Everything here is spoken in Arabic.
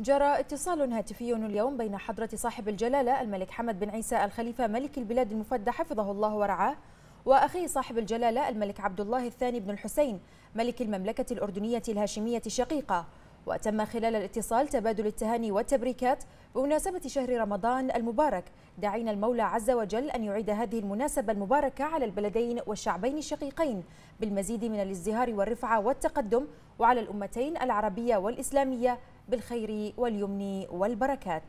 جرى اتصال هاتفي اليوم بين حضرة صاحب الجلالة الملك حمد بن عيسى الخليفة ملك البلاد المفدى حفظه الله ورعاه وأخيه صاحب الجلالة الملك عبد الله الثاني بن الحسين ملك المملكة الأردنية الهاشمية الشقيقة وتم خلال الاتصال تبادل التهاني والتبريكات بمناسبة شهر رمضان المبارك داعين المولى عز وجل أن يعيد هذه المناسبة المباركة على البلدين والشعبين الشقيقين بالمزيد من الازدهار والرفعة والتقدم وعلى الأمتين العربية والإسلامية بالخير واليمن والبركات